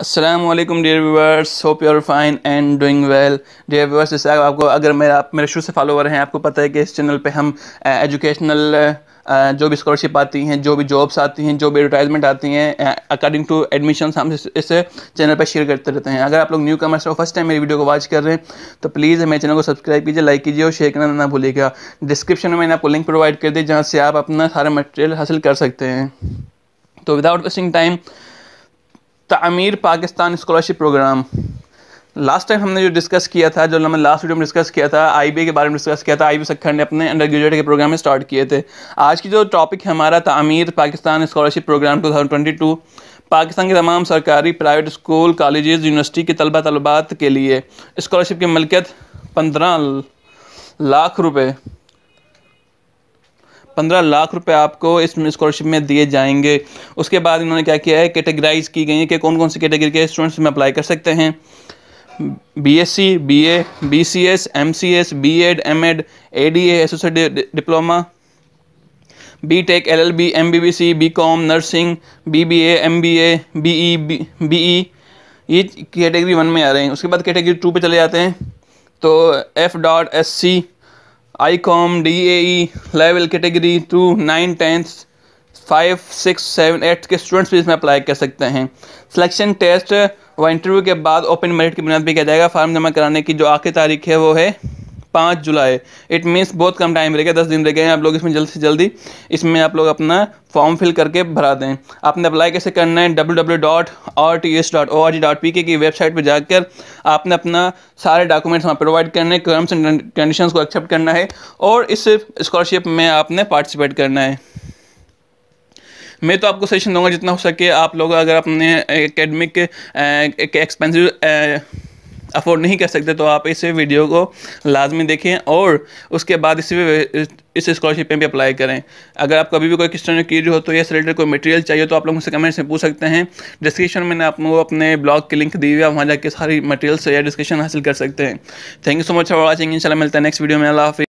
Aslam dear viewers hope you fine and doing well dear viewers जैसे आपको अगर मेरा आप मेरे शुरू से फॉलोवर हैं आपको पता है कि इस चैनल पे हम एजुकेशनल uh, uh, जो भी स्कॉलरशिप आती हैं जो भी जॉब्स आती हैं जो भी एडवर्टाइजमेंट आती हैं अकॉर्डिंग टू एडमिशन हम इस, इस चैनल पर शेयर करते रहते हैं अगर आप लोग न्यू कमर्स हो फर्स्ट टाइम मेरी वीडियो को वॉच कर रहे हैं तो प्लीज़ मेरे चैनल को सब्सक्राइब कीजिए लाइक कीजिए और शेयर करना ना भूलिएगा डिस्क्रिप्शन में मैंने आपको लिंक प्रोवाइड कर दी जहाँ से आप अपना सारा मटेरियल हासिल कर सकते हैं तो without wasting time Tameer Pakistan scholarship programme last time हमने जो डिस्कस किया था जो हमने लास्ट वीडियो में डिस्कस किया था आईबी के बारे में डिस्कस किया था आईबी सखर ने अपने अंडर ग्रेजुएट के प्रोग्राम में स्टार्ट किए थे आज की जो टॉपिक है हमारा Tameer Pakistan scholarship programme to Pakistan के तमाम सरकारी प्राइवेट स्कूल कॉलेज यूनिवर्सिटी के तलबा तलबात के लिए स्कॉलरशिप की मलकियत पंद्रह लाख रुपये पंद्रह लाख रुपए आपको इस स्कॉलरशिप में दिए जाएंगे उसके बाद इन्होंने क्या किया है कैटेगराइज की गई है कि कौन कौन सी कैटेगरी के स्टूडेंट्स में अप्लाई कर सकते हैं B S C B A B C S M C S B Ed M Ed A D associate diploma B tech L L B M B B C B com nursing B B A M B A B E B E ये category one में आ रहे हैं उसके बाद category to पे चले जाते हैं तो F dot S C I com D A level category two nine tenth five six seven eight के स्टूडेंट्स भी इसमें अप्लाई कर सकते हैं सिलेक्शन टेस्ट व इंटरव्यू के बाद ओपन मेरिट की बुनियाद भी किया जाएगा फार्म जमा कराने की जो आखिरी तारीख है वो है पाँच जुलाई इट मीन्स बहुत कम टाइम रह गया दस दिन रह गए हैं आप लोग इसमें जल्द से जल्दी इसमें आप लोग अपना फॉर्म फिल करके भरा दें आपने अप्लाई कैसे करना है W W dot R T S dot O R G dot P K की वेबसाइट पर जाकर आपने अपना सारे डॉक्यूमेंट्स वहाँ प्रोवाइड करने टर्म्स एंड कंडीशन को एक्सेप्ट करना है और इस स्कॉलरशिप में आपने पार्टिसिपेट करना है मैं तो आपको सजेशन दूंगा जितना हो सके आप लोग अगर अपने एकेडमिक एक्सपेंसिव अफोर्ड नहीं कर सकते तो आप इस वीडियो को लाजमी देखें और उसके बाद इस इस स्कॉलरशिप पे भी अप्लाई करें अगर आप कभी भी कोई क्वेश्चन की हो तो या रिलेटेड कोई मटेरियल चाहिए तो आप लोग मुझसे कमेंट से पूछ सकते हैं डिस्क्रिप्शन में आप लोग अपने ब्लॉग की लिंक दी हुई है वहाँ जाके सारी मटेरियल से या डिस्क्रिप्शन हासिल कर सकते हैं thank you so much for watching इन मिलता है नेक्स्ट वीडियो में अला हाफ़